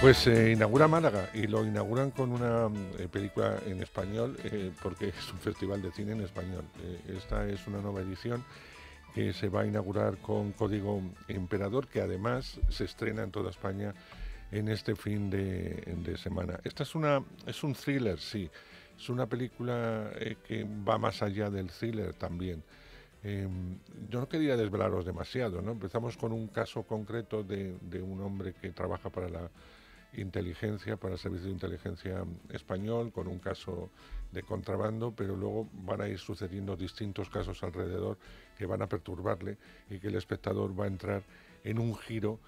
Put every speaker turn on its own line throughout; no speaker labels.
Pues se eh, inaugura Málaga y lo inauguran con una mm, eh, película en español eh, porque es un festival de cine en español. esta es una nueva edición que se va a inaugurar con Código Emperador que además se estrena en toda España en este fin de, semana. Esta es una es un thriller, sí. Es una película que va más allá del thriller también. Em, yo no quería desvelaros demasiado, ¿no? Empezamos con un caso concreto de un hombre que trabaja para la inteligencia, para Servicio de inteligencia español, con un caso de contrabando, pero luego van a ir sucediendo distintos casos alrededor que van a perturbarle y que el espectador va a entrar en un giro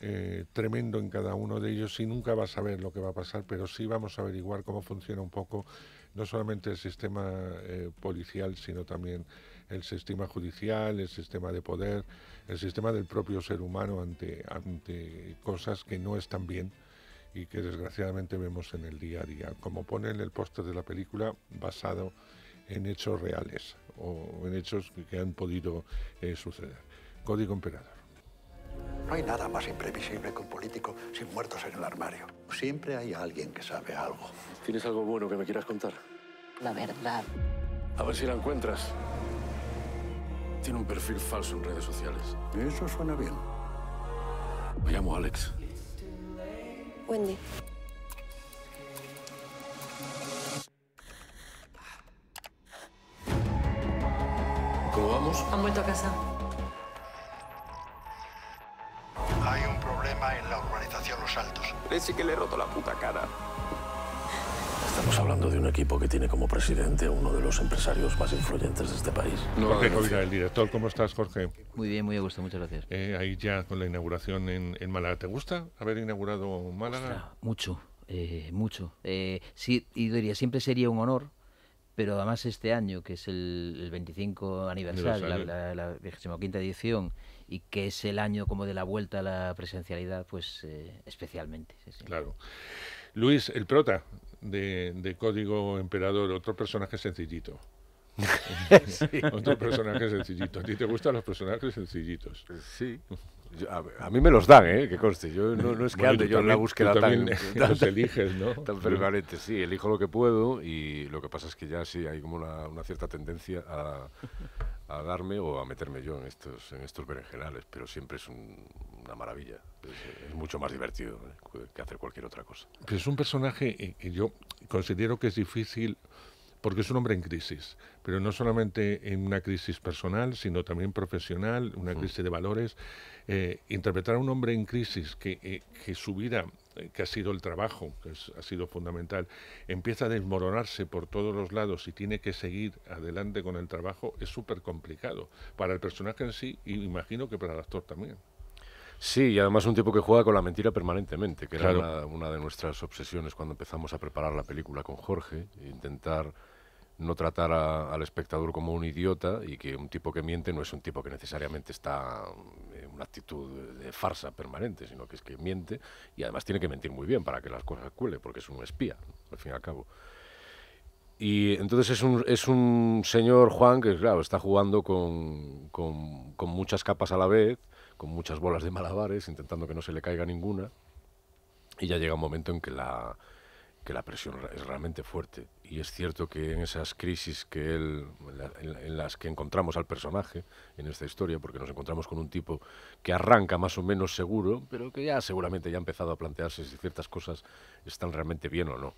eh, tremendo en cada uno de ellos y nunca va a saber lo que va a pasar, pero sí vamos a averiguar cómo funciona un poco no solamente el sistema eh, policial, sino también el sistema judicial, el sistema de poder, el sistema del propio ser humano ante, ante cosas que no están bien y que desgraciadamente vemos en el día a día, como pone en el póster de la película, basado en hechos reales o en hechos que han podido eh, suceder. Código Emperador.
No hay nada más imprevisible que un político sin muertos en el armario. Siempre hay alguien que sabe algo. ¿Tienes algo bueno que me quieras contar?
La verdad.
A ver si la encuentras. Tiene un perfil falso en redes sociales.
Eso suena bien.
Me llamo Alex. ¿Cómo vamos? Han vuelto a casa. Hay un problema en la urbanización Los Altos. Parece que le he roto la puta cara. Estamos hablando de un equipo que tiene como presidente uno de los empresarios más influyentes de este
país. Jorge Coira,
el director, ¿cómo estás, Jorge? Muy bien, muy a gusto, muchas gracias. Eh, ahí ya con la
inauguración en, Málaga. ¿Te gusta haber inaugurado Málaga? mucho, eh, mucho. Eh, sí, y diría, siempre sería un honor pero además este año, que es el, 25 aniversario, la, la, 25 edición, y que es el año como de la vuelta a la presencialidad, pues eh, especialmente.
Claro. Luis, el prota, de, de Código Emperador, otro personaje sencillito. sí. Otro personaje sencillito. ¿A ti te gustan los personajes sencillitos? Sí. a, mí
me los dan, ¿eh? que conste. Yo no, no es que ande yo en la búsqueda tan, los eliges, ¿no? tan permanente. Sí, elijo lo que puedo y lo que pasa es que ya sí hay como una, una cierta tendencia a, darme o a meterme yo en estos, en estos berenjenales, pero siempre es una maravilla. Es, mucho más divertido ¿eh? que hacer cualquier otra cosa.
Pues es un personaje eh, que yo considero que es difícil porque es un hombre en crisis, pero no solamente en una crisis personal, sino también profesional, una crisis de valores. Eh, interpretar a un hombre en crisis que, que su vida eh, que ha sido el trabajo, que ha sido fundamental, empieza a desmoronarse por todos los lados y tiene que seguir adelante con el trabajo, es súper complicado para el personaje en sí y imagino que para el actor también.
Sí, y además un tipo que juega con la mentira permanentemente, que era
una, de nuestras obsesiones cuando empezamos a
preparar la película con Jorge, intentar no tratar al espectador como un idiota y que un tipo que miente no es un tipo que necesariamente está actitud de farsa permanente, sino que es que miente y además tiene que mentir muy bien para que las cosas cuele, porque es un espía, al fin y al cabo. Y entonces es un, señor Juan que, claro, está jugando con muchas capas a la vez, con muchas bolas de malabares, intentando que no se le caiga ninguna. Y ya llega un momento en que la, que la presión es realmente fuerte. Y es cierto que en esas crisis que él, en, las que encontramos al personaje en esta historia, porque nos encontramos con un tipo que arranca más o menos seguro, pero que ya seguramente ya ha empezado a plantearse si ciertas cosas están realmente bien o no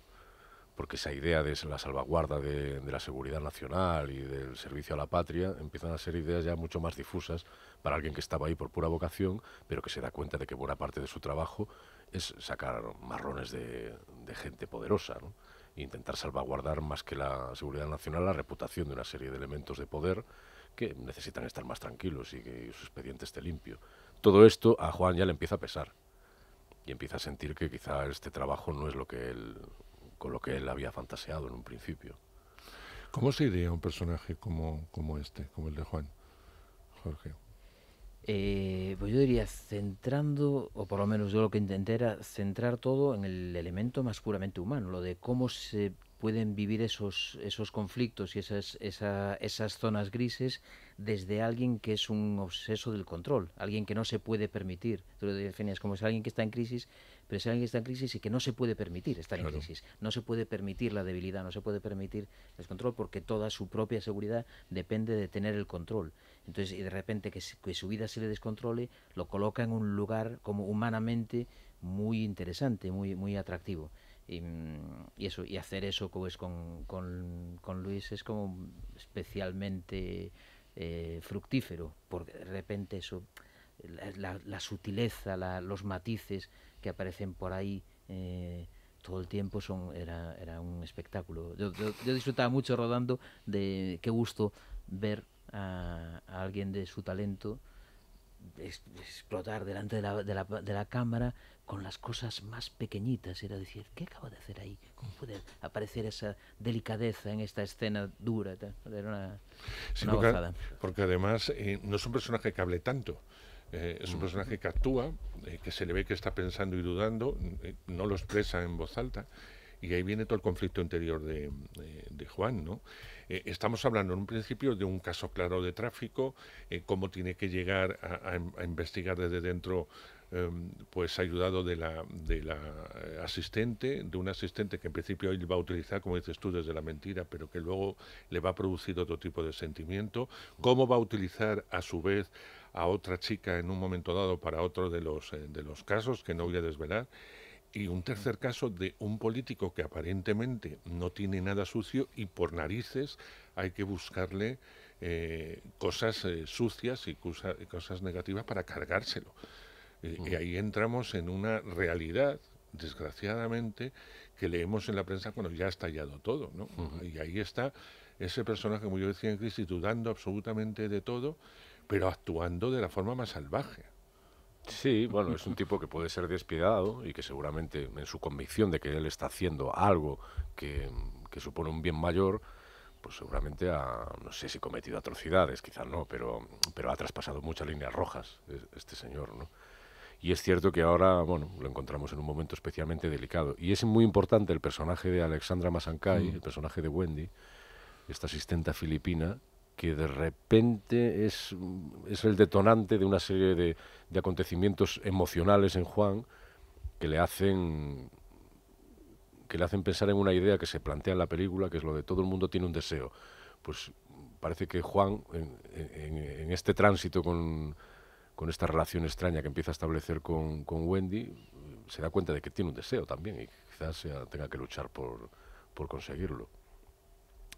porque esa idea de la salvaguarda de, la seguridad nacional y del servicio a la patria empiezan a ser ideas ya mucho más difusas para alguien que estaba ahí por pura vocación, pero que se da cuenta de que buena parte de su trabajo es sacar marrones de, gente poderosa, e intentar salvaguardar más que la seguridad nacional la reputación de una serie de elementos de poder que necesitan estar más tranquilos y que su expediente esté limpio. Todo esto a Juan ya le empieza a pesar y empieza a sentir que quizá este trabajo no es lo que él con lo que él había fantaseado en un principio.
¿Cómo se iría un personaje como, como este, como el de Juan, Jorge?
Eh, pues yo diría, centrando, o por lo menos yo lo que intenté era centrar todo en el elemento más puramente humano, lo de cómo se pueden vivir esos, esos conflictos y esas, esas zonas grises desde alguien que es un obseso del control, alguien que no se puede permitir. Tú lo definías como es alguien que está en crisis, pero es alguien que está en crisis y que no se puede permitir estar en crisis. No se puede permitir la debilidad, no se puede permitir el control... porque toda su propia seguridad depende de tener el control. Entonces, y de repente que, que su vida se le descontrole, lo coloca en un lugar como humanamente muy interesante, muy, muy atractivo. Mm, y, eso y hacer eso pues, con, con, Luis es como especialmente eh, fructífero porque de repente eso la, sutileza los matices que aparecen por ahí eh, todo el tiempo son era, un espectáculo yo, yo, disfrutaba mucho rodando de qué gusto ver a alguien de su talento explotar delante de la, de, la, de la, cámara con las cosas más pequeñitas. Era decir, ¿qué acabo de hacer ahí? ¿Cómo puede aparecer esa delicadeza en esta escena dura? Era una, sí,
porque, además eh, no es un personaje que hable tanto. Eh, es un mm. personaje que actúa, eh, que se le ve que está pensando y dudando, no lo expresa en voz alta, y ahí viene todo el conflicto interior de, Juan, ¿no? Eh, estamos hablando en un principio de un caso claro de tráfico, eh, cómo tiene que llegar a, investigar desde dentro em, pues ayudado de la, eh, asistente, de un asistente que en principio él va a utilizar, como dices tú, desde la mentira, pero que luego le va a producir otro tipo de sentimiento, cómo va a utilizar a su vez a otra chica en un momento dado para otro de de los casos que no voy a desvelar. Y un tercer caso de un político que aparentemente no tiene nada sucio y por narices hay que buscarle eh, cosas eh, sucias y cosas negativas para cargárselo. Eh, y ahí entramos en una realidad desgraciadamente, que leemos en la prensa cuando ya ha estallado todo. Y ahí está ese personaje, como yo decía en Crisis, dudando absolutamente de todo, pero actuando de la forma más salvaje. Sí,
bueno, es un tipo que puede ser despiadado y que seguramente en su convicción de que él está haciendo algo que, supone un bien mayor, pues seguramente ha, no sé si cometido atrocidades, quizás no, pero, pero ha traspasado muchas líneas rojas este señor, ¿no? Y es cierto que ahora, bueno, lo encontramos en un momento especialmente delicado. Y es muy importante el personaje de Alexandra Masankai, mm. el personaje de Wendy, esta asistenta filipina, que de repente es, es el detonante de una serie de, acontecimientos emocionales en Juan que le hacen que le hacen pensar en una idea que se plantea en la película, que es lo de todo el mundo tiene un deseo. Pues parece que Juan, en, este tránsito con, esta relación extraña que empieza a establecer con, Wendy, se da cuenta de que tiene un deseo también y quizás tenga que luchar por conseguirlo.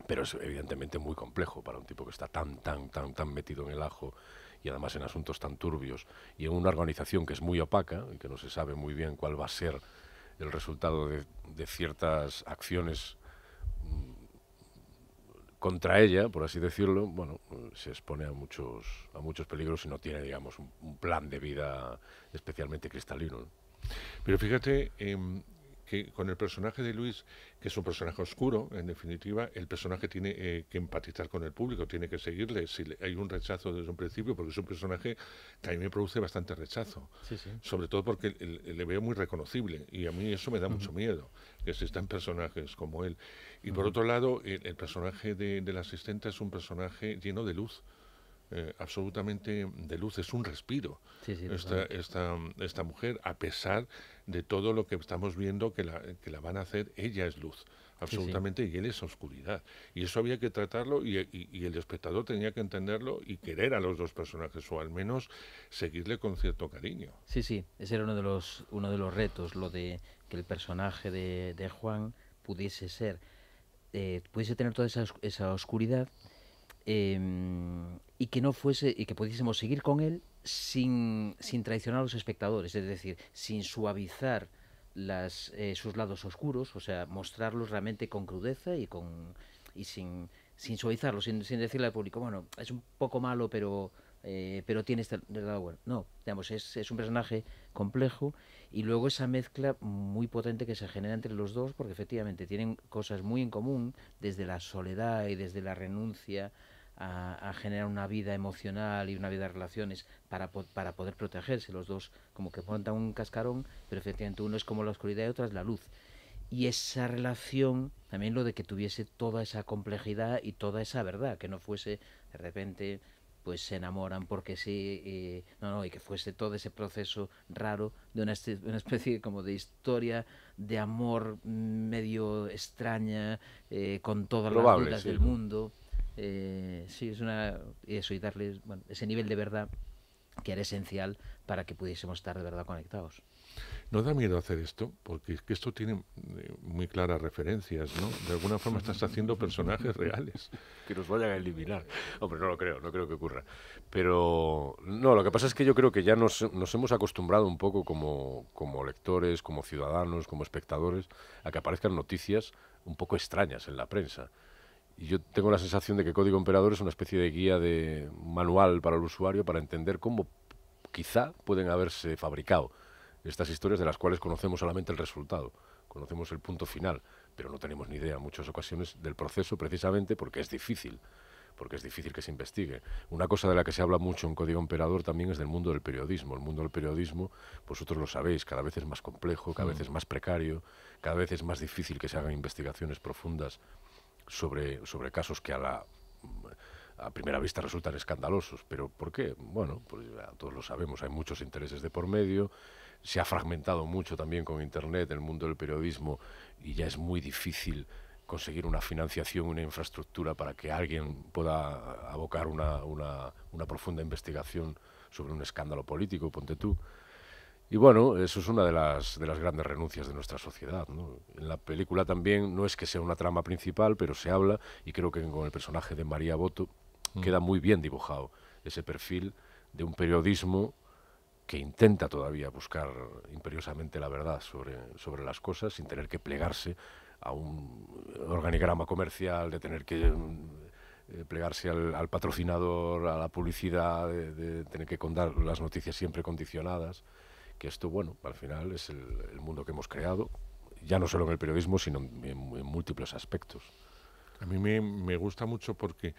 Pero es evidentemente muy complejo para un tipo que está tan, tan, tan, tan metido en el ajo y además en asuntos tan turbios y en una organización que es muy opaca y que no se sabe muy bien cuál va a ser el resultado de, de ciertas acciones mm, contra ella, por así decirlo, bueno, se expone a muchos, a muchos peligros y no tiene, digamos, un, plan de vida
especialmente cristalino. Pero fíjate, em, que con el personaje de Luis, que es un personaje oscuro, en definitiva, el personaje tiene eh, que empatizar con el público, tiene que seguirle. Si hay un rechazo desde un principio, porque es un personaje que a mí me produce bastante rechazo. Sobre todo porque le veo muy reconocible y a mí eso me da mucho miedo, que existan personajes como él. Y por otro lado, el, personaje de, de, la asistente es un personaje lleno de luz. Eh, absolutamente de luz, es un respiro esta, esta, esta, mujer, a pesar de todo lo que estamos viendo que la, que la van a hacer, ella es luz, absolutamente, y él es oscuridad. Y eso había que tratarlo y, el espectador tenía que entenderlo y querer a los dos personajes, o al menos seguirle con cierto cariño.
Sí, sí, ese era uno de los, uno de los retos, lo de que el personaje de, de Juan pudiese ser, eh, pudiese tener toda esa, esa oscuridad Em, y que no fuese y que pudiésemos seguir con él sin, sin traicionar a los espectadores, es decir, sin suavizar las, eh, sus lados oscuros, o sea, mostrarlos realmente con crudeza y con y sin, sin suavizarlos, sin, decirle al público, bueno, es un poco malo, pero eh, pero tiene este lado bueno. No, digamos, es, es, un personaje complejo y luego esa mezcla muy potente que se genera entre los dos, porque efectivamente tienen cosas muy en común, desde la soledad y desde la renuncia a, generar una vida emocional y una vida de relaciones para, para poder protegerse. Los dos como que montan un cascarón, pero efectivamente uno es como la oscuridad y otro es la luz. Y esa relación, también lo de que tuviese toda esa complejidad y toda esa verdad, que no fuese de repente pues se enamoran porque sí, eh, no, no, y que fuese todo ese proceso raro de una, este, especie como de historia de amor medio extraña, eh, con todas las dudas del mundo. Eh, sí, es una, eso y darles bueno, ese nivel de verdad que era esencial para que pudiésemos estar de verdad conectados.
¿No da miedo hacer esto? Porque que esto tiene eh, muy claras referencias, ¿no? De alguna forma estás haciendo personajes reales. Que nos vayan a eliminar. Hombre, no lo creo, no creo que ocurra.
Pero, no, lo que pasa es que yo creo que ya nos, nos hemos acostumbrado un poco como, como lectores, como ciudadanos, como espectadores, a que aparezcan noticias un poco extrañas en la prensa yo tengo la sensación de que Código Emperador es una especie de guía de manual para el usuario para entender cómo quizá pueden haberse fabricado estas historias de las cuales conocemos solamente el resultado, conocemos el punto final, pero no tenemos ni idea en muchas ocasiones del proceso precisamente porque es difícil porque es difícil que se investigue. Una cosa de la que se habla mucho en Código Emperador también es del mundo del periodismo. El mundo del periodismo, vosotros lo sabéis, cada vez es más complejo, cada mm. vez es más precario, cada vez es más difícil que se hagan investigaciones profundas sobre, sobre casos que a a primera vista resultan escandalosos. ¿Pero por qué? Bueno, pues todos lo sabemos, hay muchos intereses de por medio, se ha fragmentado mucho también con Internet el mundo del periodismo y ya es muy difícil conseguir una financiación, una infraestructura para que alguien pueda abocar una, una, una profunda investigación sobre un escándalo político, ponte tú. Y bueno, eso es una de las, de las grandes renuncias de nuestra sociedad. En la película también no es que sea una trama principal, pero se habla, y creo que con el personaje de María Boto mm. queda muy bien dibujado ese perfil de un periodismo que intenta todavía buscar imperiosamente la verdad sobre, las cosas sin tener que plegarse a un organigrama comercial, de tener que eh, plegarse al, patrocinador, a la publicidad, de tener que contar las noticias siempre condicionadas que esto, bueno, al final es el, mundo que hemos creado, ya no solo en el periodismo, sino en,
múltiples aspectos. A mí me, gusta mucho porque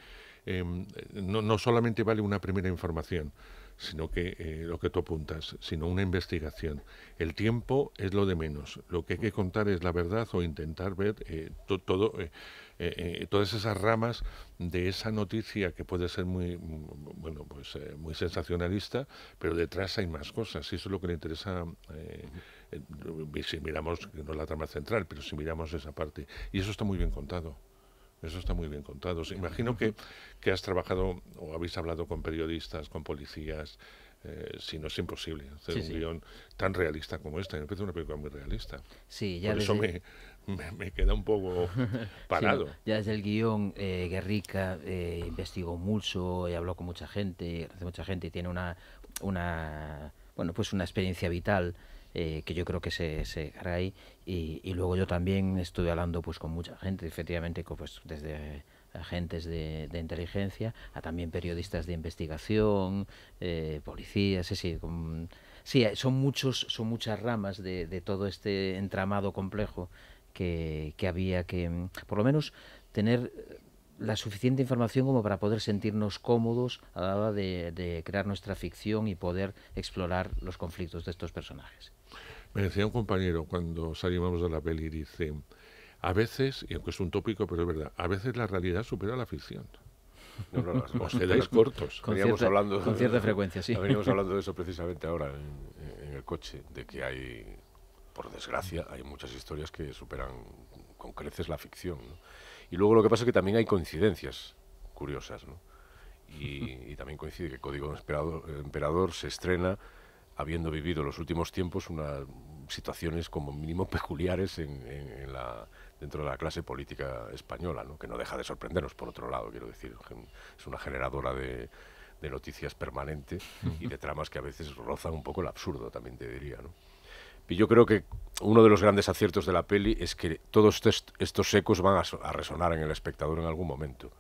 em, no, no solamente vale una primera información, sino que eh, lo que tú apuntas, sino una investigación. El tiempo es lo de menos. Lo que hay que contar es la verdad o intentar ver eh, eh, todas esas ramas de esa noticia que puede ser muy, mm, bueno, pues, muy sensacionalista, pero detrás hay más cosas. Y eso es lo que le interesa. si miramos, no la trama central, pero si miramos esa parte. Y eso está muy bien contado. Eso está muy bien contado. Imagino que, que has trabajado o habéis hablado con periodistas, con policías. Eh, si no es imposible hacer un guión tan realista como este. Me parece una película muy realista. Sí, ya Por eso me, me, queda un
poco parado. ya desde el guión, eh, Guerrica eh, investigó mucho y habló con mucha gente, mucha gente y tiene una, una, bueno, pues una experiencia vital eh, que yo creo que se, se hará ahí. Y, y, luego yo también estuve hablando pues con mucha gente, efectivamente, pues desde agentes de, de inteligencia a también periodistas de investigación, eh, policías, sí, sí, eh, son muchos, son muchas ramas de, de todo este entramado complejo que, que había que, por lo menos, tener la suficiente información como para poder sentirnos cómodos a la hora de, crear nuestra ficción y poder explorar los conflictos de estos personajes.
Me decía un compañero cuando salimos de la peli, dice, a veces, y aunque es un tópico, pero es verdad, a veces la realidad supera la ficción.
No, no, os quedáis
cortos. Con cierta, hablando, con cierta frecuencia, sí. Veníamos hablando
de eso precisamente ahora en, en, el coche, de que hay, por desgracia, hay muchas historias que superan con creces la ficción. ¿no? Y luego lo que pasa es que también hay coincidencias curiosas, ¿no? Y, también coincide que Código Emperador, Emperador se estrena habiendo vivido en los últimos tiempos unas situaciones como mínimo peculiares en, la, dentro de la clase política española, ¿no? que no deja de sorprendernos, por otro lado, quiero decir, es una generadora de, noticias permanentes y de tramas que a veces rozan un poco el absurdo, también te diría. ¿no? Y yo creo que uno de los grandes aciertos de la peli es que todos estos ecos van a, resonar en el espectador en algún momento.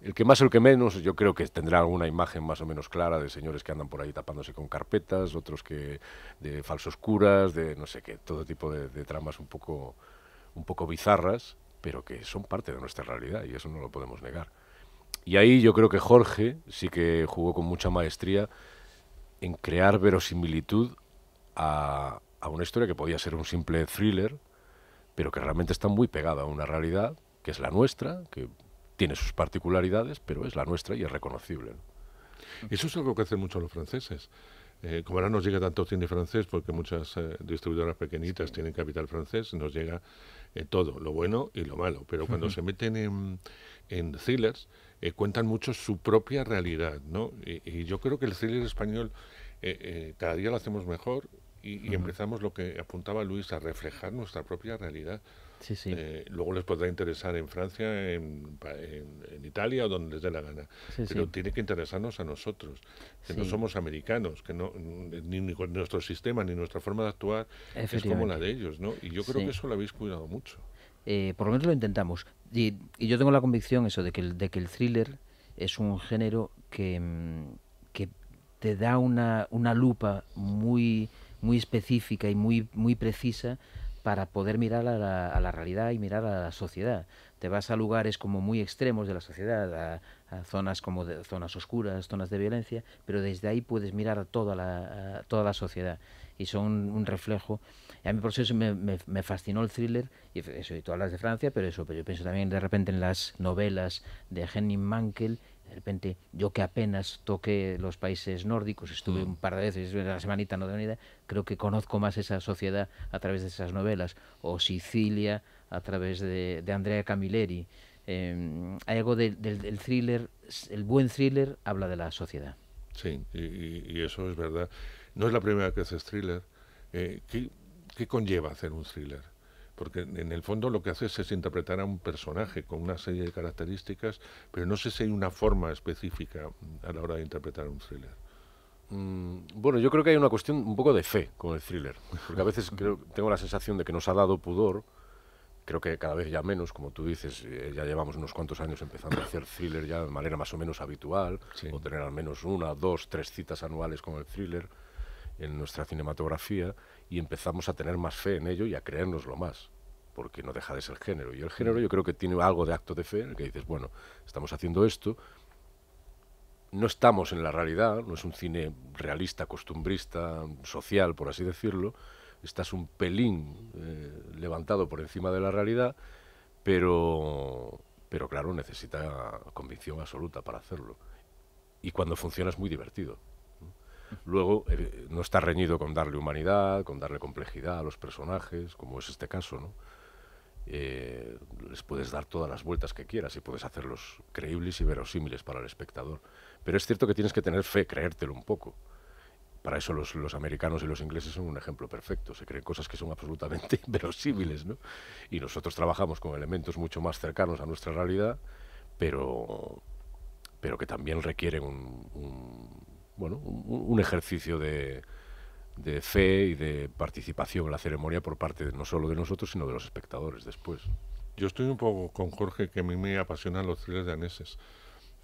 El que más o el que menos, yo creo que tendrá alguna imagen más o menos clara de señores que andan por ahí tapándose con carpetas, otros que de falsos curas, de no sé qué, todo tipo de, tramas un poco, un poco bizarras, pero que son parte de nuestra realidad y eso no lo podemos negar. Y ahí yo creo que Jorge sí que jugó con mucha maestría en crear verosimilitud a, una historia que podía ser un simple thriller, pero que realmente está muy pegada a una realidad que es la nuestra, que tiene sus particularidades, pero es la nuestra y es
reconocible. Eso es algo que hacen mucho los franceses. Eh, como ahora nos llega tanto cine francés, porque muchas eh, distribuidoras pequeñitas tienen capital francés, nos llega eh, todo, lo bueno y lo malo. Pero cuando se meten en, thrillers, cuentan mucho su propia realidad, ¿no? y, yo creo que el thriller español eh, eh, cada día lo hacemos mejor y, empezamos lo que apuntaba Luis a reflejar nuestra propia realidad. Eh, luego les podrá interesar en Francia, en, Italia o donde les dé la gana. Pero tiene que interesarnos a nosotros, que no somos americanos, que no, ni, nuestro sistema ni nuestra forma de actuar es como la de ellos. ¿no? Y yo creo que eso lo habéis cuidado mucho.
por lo menos lo intentamos. Y, yo tengo la convicción eso de que el, de que el thriller es un género que... Mm, te da una, lupa muy, muy específica y muy, muy precisa para poder mirar a la, realidad y mirar a la sociedad. Te vas a lugares como muy extremos de la sociedad, a, zonas como zonas oscuras, zonas de violencia, pero desde ahí puedes mirar a toda la, toda la sociedad y son un reflejo. a mí por eso me, fascinó el thriller, y eso, y tú hablas de Francia, pero eso, pero yo pienso también de repente en las novelas de Henning Mankell, de repente yo que apenas toqué los países nórdicos, estuve mm. un par de veces, la semanita no de unidad, creo que conozco más esa sociedad a través de esas novelas, o Sicilia a través de, Andrea Camilleri. Em, hay algo del thriller, el buen thriller habla de la sociedad.
Sí, y, eso es verdad. No es la primera vez que haces thriller. Eh, ¿Qué conlleva hacer un thriller? porque en el fondo lo que hace es interpretar a un personaje con una serie de características, pero no sé si hay una forma específica mm, a la hora de interpretar un thriller.
Mm, bueno, yo creo que hay una cuestión un poco de fe con el thriller, porque a veces tengo la sensación de que nos ha dado pudor, creo que cada vez ya menos, como tú dices, eh, ya llevamos unos cuantos años empezando a hacer thriller ya de manera más o menos habitual, o tener al menos una, dos, tres citas anuales con el thriller en nuestra cinematografía, y empezamos a tener más fe en ello y a creérnoslo más, porque no deja de ser género. Y el género yo creo que tiene algo de acto de fe en el que dices, bueno, estamos haciendo esto, no estamos en la realidad, no es un cine realista, costumbrista, social, por así decirlo, estás un pelín eh, levantado por encima de la realidad, pero, pero claro, necesita convicción absoluta para hacerlo. Y cuando funciona es muy divertido luego no está reñido con darle humanidad, con darle complejidad a los personajes, como es este caso, ¿no? Eh, les puedes dar todas las vueltas que quieras y puedes hacerlos creíbles y verosímiles para el espectador. Pero es cierto que tienes que tener fe, creértelo un poco. Para eso los, los americanos y los ingleses son un ejemplo perfecto. Se creen cosas que son absolutamente inverosímiles, ¿no? Y nosotros trabajamos con elementos mucho más cercanos a nuestra realidad, pero, pero que también requieren un bueno, un, ejercicio de, fe y de participación en la ceremonia por parte no solo de nosotros, sino de los
espectadores después. Yo estoy un poco con Jorge, que a mí me apasionan los thrillers daneses.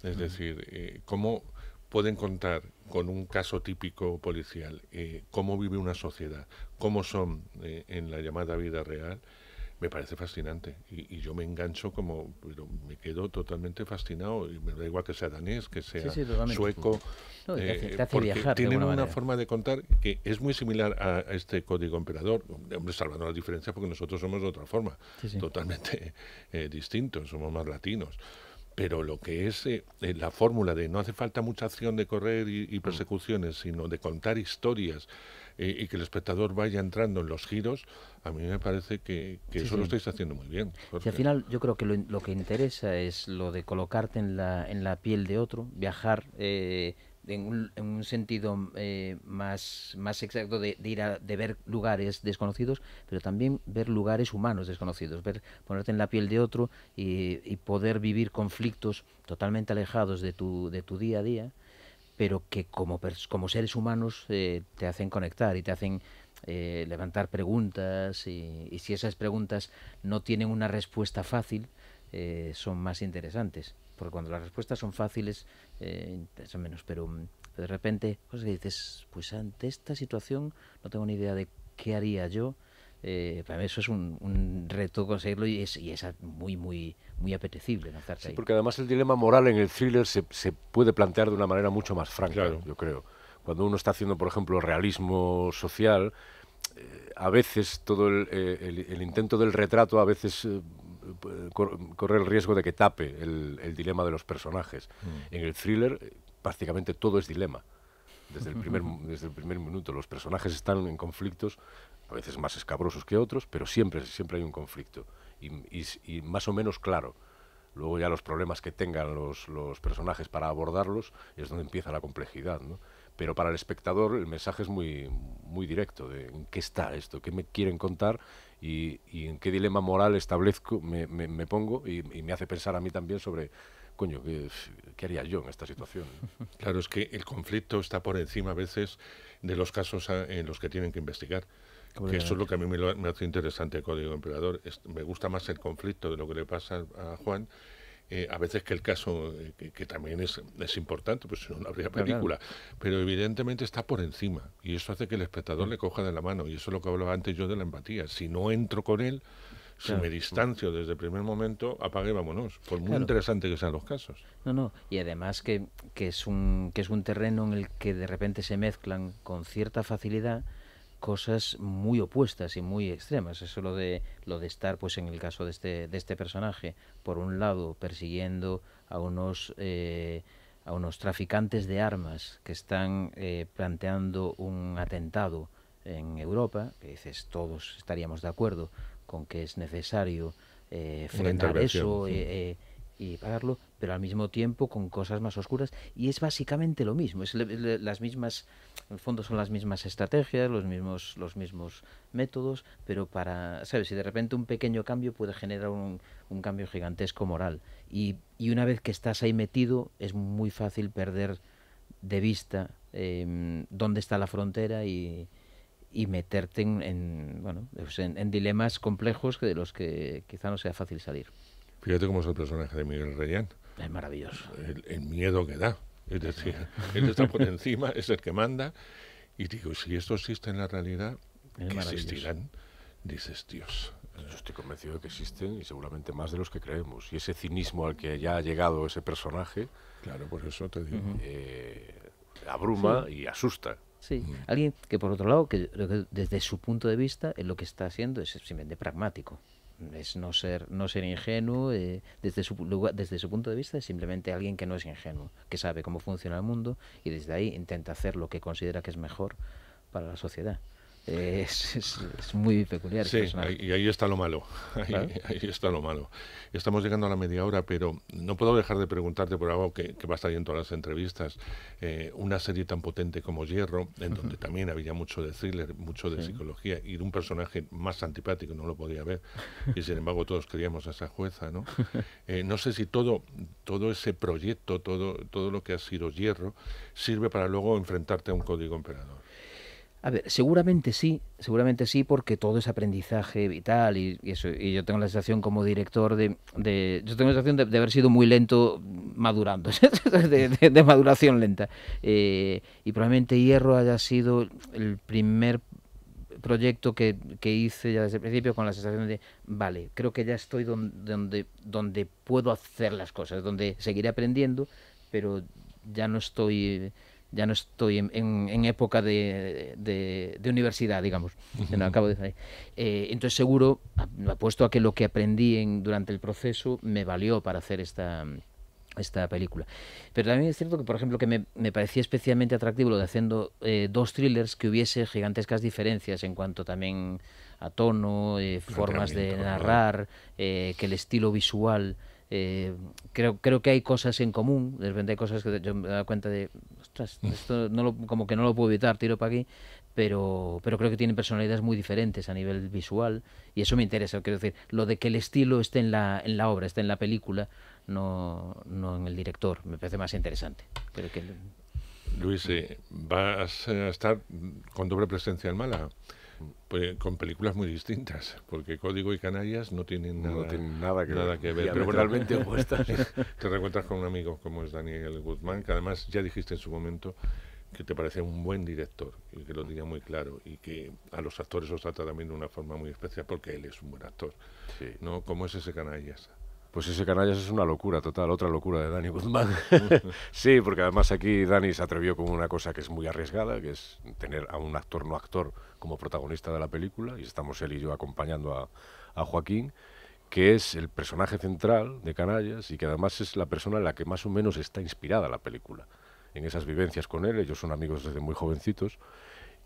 Es decir, eh, cómo pueden contar con un caso típico policial, eh, cómo vive una sociedad, cómo son eh, en la llamada vida real me parece fascinante y, yo me engancho como, pero me quedo totalmente fascinado y me da igual que sea danés, que sea sueco, eh, porque tienen una forma de contar que es muy similar a este código emperador, hombre, salvando las diferencias porque nosotros somos de otra forma, totalmente eh, distintos, somos más latinos pero lo que es eh, eh, la fórmula de no hace falta mucha acción de correr y, mm. persecuciones, sino de contar historias eh, y que el espectador vaya entrando en los giros, a mí me parece que, eso lo estáis haciendo muy bien. al final
yo creo que lo, que interesa es lo de colocarte en la, en la piel de otro, viajar en un, sentido eh, más, más exacto de, ir de ver lugares desconocidos, pero también ver lugares humanos desconocidos, ver ponerte en la piel de otro y, y poder vivir conflictos totalmente alejados de tu, de tu día a día, pero que como, seres humanos eh, te hacen conectar y te hacen eh, levantar preguntas y, y, si esas preguntas no tienen una respuesta fácil, son más interesantes porque cuando las respuestas son fáciles, eh, menos, mm, pero de repente cosas pues que dices, pues ante esta situación no tengo ni idea de qué haría yo. Eh, para mí eso es un, reto conseguirlo y es, y es, muy, muy, muy apetecible sí, Porque
además el dilema moral en el thriller se, puede plantear de una manera mucho más franca, yo creo. Cuando uno está haciendo, por ejemplo, realismo social, eh, a veces todo eh, el, el, intento del retrato a veces eh, correr el riesgo de que tape el, dilema de los personajes. Mm. En el thriller eh, prácticamente todo es dilema. Desde el, primer, desde el primer minuto los personajes están en conflictos, a veces más escabrosos que otros, pero siempre, siempre hay un conflicto y, más o menos claro. Luego ya los problemas que tengan los, personajes para abordarlos es donde empieza la complejidad. Pero para el espectador el mensaje es muy, muy directo de en qué está esto, qué me quieren contar y, en qué dilema moral establezco, me, me, pongo y, me hace pensar a mí también sobre, coño, ¿qué, haría yo en esta situación?
Claro, es que el conflicto está por encima a veces de los casos en los que tienen que investigar. Que eso es lo que a mí me, hace interesante el Código Emperador. me gusta más el conflicto de lo que le pasa a Juan eh, a veces que el caso, eh, que, también es, importante, pues si no, habría película, pero evidentemente está por encima y eso hace que el espectador mm. le coja de la mano y eso es lo que hablaba antes yo de la empatía. Si no entro con él, si me distancio desde el primer momento, apague vámonos. Por muy interesante que sean los casos.
No, no, y además que, que, es un, que es un terreno en el que de repente se mezclan con cierta facilidad cosas muy opuestas y muy extremas. Eso lo de, lo de estar, pues en el caso de este, de este personaje, por un lado persiguiendo a unos, eh, a unos traficantes de armas que están eh, planteando un atentado en Europa, que dices todos estaríamos de acuerdo con que es necesario eh, frenar eso, y pagarlo, pero al mismo tiempo con cosas más oscuras. Y es básicamente lo mismo, es las mismas, en el fondo son las mismas estrategias, los mismos, los mismos métodos, pero para, ¿sabes? Si de repente un pequeño cambio puede generar un, cambio gigantesco moral. Y, y, una vez que estás ahí metido, es muy fácil perder de vista em, dónde está la frontera y, y meterte en, bueno, pues en dilemas complejos de los que quizá no sea fácil salir. Fíjate cómo es el personaje de Miguel Reyán. Es maravilloso. El, miedo que da. Es decir, él está por encima,
es el que manda. Y digo, si esto existe en la realidad, es existirán, dices Dios. Yo estoy convencido de que existen y seguramente
más de los que creemos. Y ese cinismo al que ya ha llegado ese personaje. Claro, por eso te digo.
Eh, abruma y asusta. Sí, mm. alguien que por otro lado, que, desde su punto de vista, en lo que está haciendo es simplemente pragmático es no ser, no ser ingenuo eh, desde, su desde su punto de vista, es simplemente alguien que no es ingenuo, que sabe cómo funciona el mundo y desde ahí intenta hacer lo que considera que es mejor para la sociedad es, muy peculiar. Este sí,
y ahí está lo malo. Ahí, está lo malo. Estamos llegando a la media hora, pero no puedo dejar de preguntarte por algo que, va a estar en todas las entrevistas. Eh, una serie tan potente como Hierro, en donde también había mucho de thriller, mucho de psicología y de un personaje más antipático, no lo podía ver. Y sin embargo, todos queríamos a esa jueza, ¿no? Eh, no sé si todo, todo ese proyecto, todo, todo lo que ha sido Hierro, sirve para luego enfrentarte a un código emperador.
A ver, seguramente sí, seguramente sí, porque todo es aprendizaje vital y, eso. Y yo tengo la sensación como director de, yo tengo la sensación de, haber sido muy lento madurando, de, maduración lenta. Eh, y probablemente Hierro haya sido el primer proyecto que, hice ya desde el principio con la sensación de, vale, creo que ya estoy donde, donde, donde puedo hacer las cosas, donde seguiré aprendiendo, pero ya no estoy ya no estoy en, época de, universidad, digamos. acabo de eh, entonces seguro, apuesto a que lo que aprendí en, durante el proceso me valió para hacer esta, esta película. Pero también es cierto que, por ejemplo, que me, parecía especialmente atractivo lo de haciendo eh, dos thrillers que hubiese gigantescas diferencias en cuanto también a tono, eh, formas de narrar, que el estilo visual... creo, creo que hay cosas en común, de repente hay cosas que yo me he dado cuenta de, esto no como que no lo puedo evitar, tiro para aquí. Pero, pero creo que tienen personalidades muy diferentes a nivel visual y eso me interesa. Quiero decir, lo de que el estilo esté en la, en la obra, esté en la película, no, no en el director, me parece más interesante. que...
Luis, eh, ¿vas a estar con doble presencia en mala pues, con películas muy distintas, porque Código y Canarias no tienen nada, nada, que, ver. Pero realmente opuestas. te recuerdas con un amigo como es Daniel Guzmán, que además ya dijiste en su momento que te parece un buen director y que lo diga muy claro y que a los actores los trata también de una forma muy especial porque él es un buen actor, ¿no? Como es ese Canallas. Pues ese Canallas es una locura total, otra locura de Dani Guzmán. sí, porque
además aquí Dani se atrevió con una cosa que es muy arriesgada, que es tener a un actor no actor como protagonista de la película, y estamos él y yo acompañando a, a Joaquín, que es el personaje central de Canallas y que además es la persona en la que más o menos está inspirada la película, en esas vivencias con él, ellos son amigos desde muy jovencitos,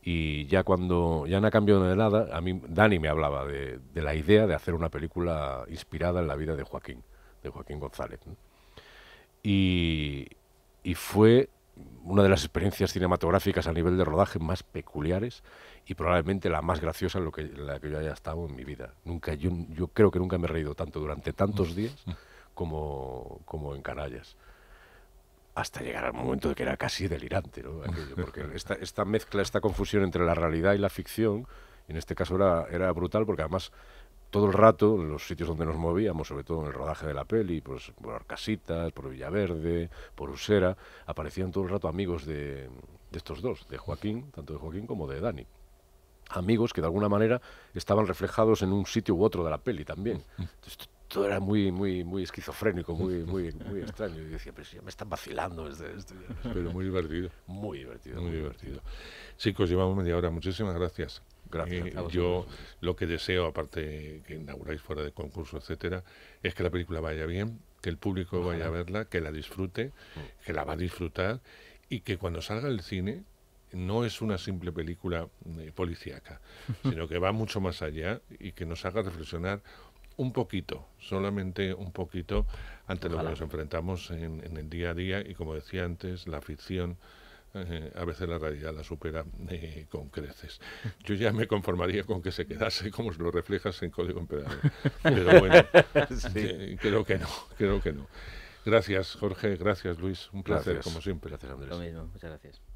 y ya cuando ya no ha cambiado de nada, a mí Dani me hablaba de, la idea de hacer una película inspirada en la vida de Joaquín, de Joaquín González. Y, fue una de las experiencias cinematográficas a nivel de rodaje más peculiares y probablemente la más graciosa en, lo que, la que yo haya estado en mi vida. Nunca, yo, creo que nunca me he reído tanto durante tantos días como, como en Canallas hasta llegar al momento de que era casi delirante, ¿no? porque esta, esta, mezcla, esta confusión entre la realidad y la ficción, en este caso era, era brutal, porque además todo el rato, en los sitios donde nos movíamos, sobre todo en el rodaje de la peli, pues, por Casitas, por Villaverde, por Usera, aparecían todo el rato amigos de, de estos dos, de Joaquín, tanto de Joaquín como de Dani amigos que de alguna manera estaban reflejados en un sitio u otro de la peli también. Mm, mm todo era
muy, muy, muy esquizofrénico, muy, muy, muy
extraño. Y decía, pero si me están vacilando
Pero muy divertido. Muy divertido. Muy, divertido. Chicos, llevamos media hora. Muchísimas gracias. Gracias. Eh, yo lo que deseo, aparte que inauguráis fuera de concurso, etcétera, es que la película vaya bien, que el público vaya a verla, que la disfrute, mm. que la va a disfrutar y que cuando salga el cine no es una simple película policiaca, eh, policíaca, sino que va mucho más allá y que nos haga reflexionar un poquito, solamente un poquito ante lo que nos enfrentamos en, el día a día y como decía antes, la ficción eh, a veces la realidad la supera eh, con creces. Yo ya me conformaría con que se quedase como lo reflejas en Código Emperador, pero bueno, eh, creo que no, creo que no. Gracias Jorge, gracias Luis, un placer como siempre. Gracias Andrés. Lo mismo, muchas gracias.